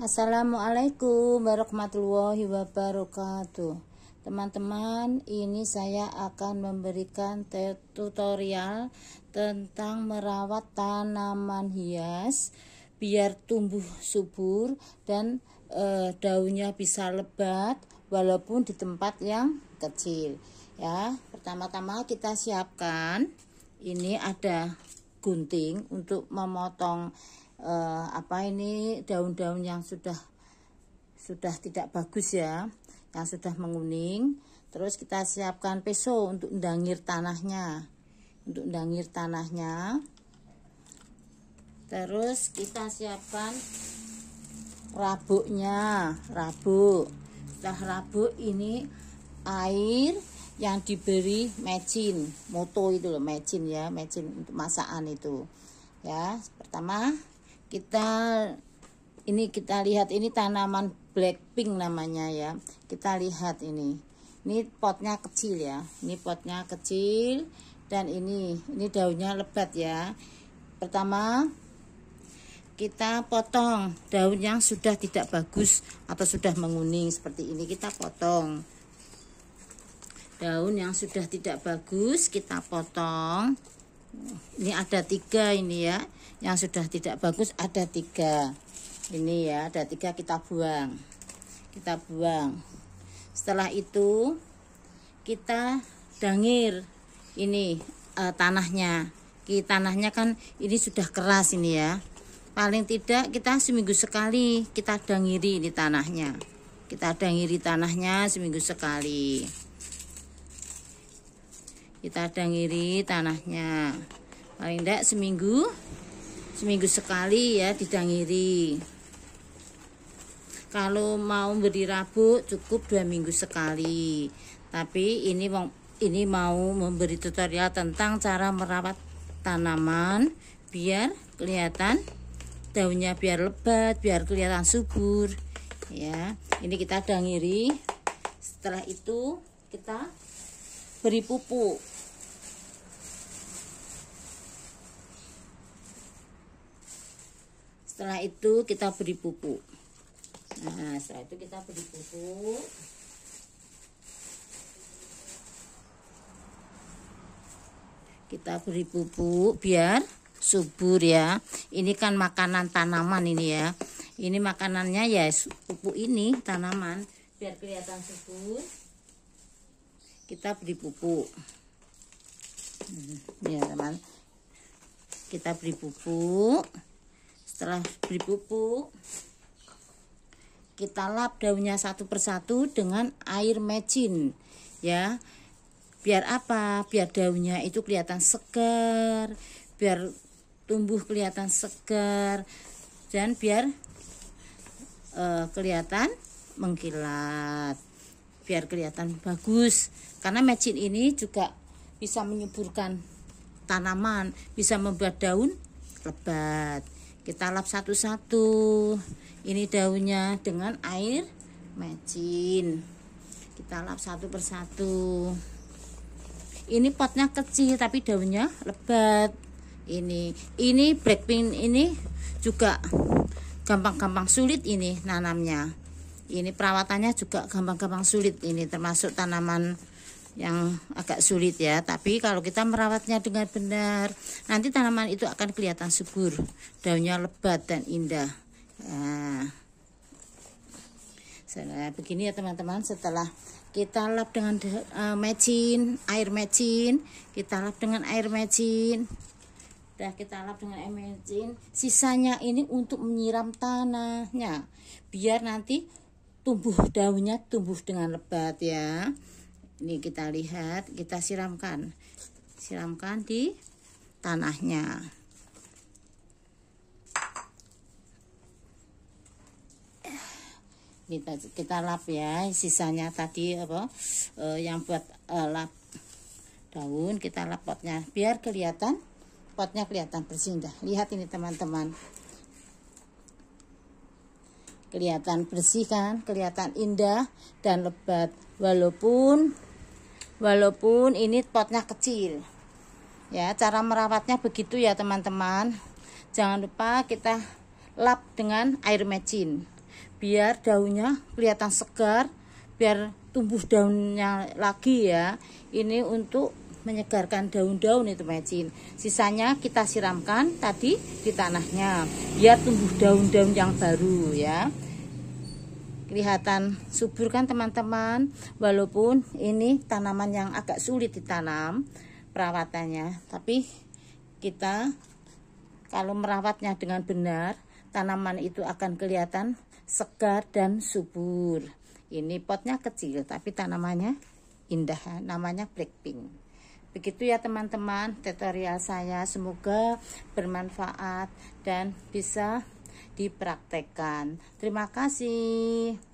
Assalamualaikum warahmatullahi wabarakatuh Teman-teman ini saya akan memberikan tutorial tentang merawat tanaman hias biar tumbuh subur dan e, daunnya bisa lebat walaupun di tempat yang kecil ya pertama-tama kita siapkan ini ada gunting untuk memotong uh, apa ini daun-daun yang sudah sudah tidak bagus ya yang sudah menguning terus kita siapkan peso untuk mendangir tanahnya untuk mendangir tanahnya terus kita siapkan rabuknya rabuk setelah rabuk ini air yang diberi mecin moto itu loh mecin ya mecin untuk masakan itu ya pertama kita ini kita lihat ini tanaman blackpink namanya ya kita lihat ini ini potnya kecil ya ini potnya kecil dan ini ini daunnya lebat ya pertama kita potong daun yang sudah tidak bagus atau sudah menguning seperti ini kita potong daun yang sudah tidak bagus kita potong ini ada tiga ini ya yang sudah tidak bagus ada tiga ini ya ada tiga kita buang kita buang setelah itu kita dangir ini e, tanahnya ki tanahnya kan ini sudah keras ini ya paling tidak kita seminggu sekali kita dangiri ini tanahnya kita dangiri tanahnya seminggu sekali kita ada ngiri tanahnya paling tidak seminggu seminggu sekali ya didangiri kalau mau beri rabuk cukup dua minggu sekali tapi ini ini mau memberi tutorial tentang cara merawat tanaman biar kelihatan daunnya biar lebat biar kelihatan subur ya ini kita dangiri setelah itu kita beri pupuk setelah itu kita beri pupuk nah setelah itu kita beri pupuk kita beri pupuk biar subur ya ini kan makanan tanaman ini ya ini makanannya ya pupuk ini tanaman biar kelihatan subur kita beri pupuk hmm, ya teman kita beri pupuk setelah beri pupuk kita lap daunnya satu persatu dengan air mecin ya biar apa biar daunnya itu kelihatan segar biar tumbuh kelihatan segar dan biar uh, kelihatan mengkilat biar kelihatan bagus karena mecin ini juga bisa menyuburkan tanaman bisa membuat daun lebat kita lap satu-satu ini daunnya dengan air mecin kita lap satu persatu ini potnya kecil tapi daunnya lebat ini ini blackpink ini juga gampang-gampang sulit ini nanamnya ini perawatannya juga gampang-gampang sulit ini termasuk tanaman yang agak sulit ya. Tapi kalau kita merawatnya dengan benar, nanti tanaman itu akan kelihatan subur, daunnya lebat dan indah. Nah, begini ya teman-teman setelah kita lap dengan uh, mecin, air mecin, kita lap dengan air mecin. Sudah kita lap dengan air mecin. Sisanya ini untuk menyiram tanahnya biar nanti tumbuh daunnya tumbuh dengan lebat ya ini kita lihat kita siramkan siramkan di tanahnya kita kita lap ya sisanya tadi apa e, yang buat e, lap daun kita lap potnya biar kelihatan potnya kelihatan bersih dah lihat ini teman-teman kelihatan bersih kan kelihatan indah dan lebat walaupun walaupun ini potnya kecil ya cara merawatnya begitu ya teman-teman jangan lupa kita lap dengan air mecin biar daunnya kelihatan segar biar tumbuh daunnya lagi ya ini untuk menyegarkan daun-daun itu mecin sisanya kita siramkan tadi di tanahnya biar tumbuh daun-daun yang baru ya kelihatan subur kan teman-teman walaupun ini tanaman yang agak sulit ditanam perawatannya tapi kita kalau merawatnya dengan benar tanaman itu akan kelihatan segar dan subur ini potnya kecil tapi tanamannya indah namanya blackpink begitu ya teman-teman tutorial saya semoga bermanfaat dan bisa dipraktekkan. Terima kasih.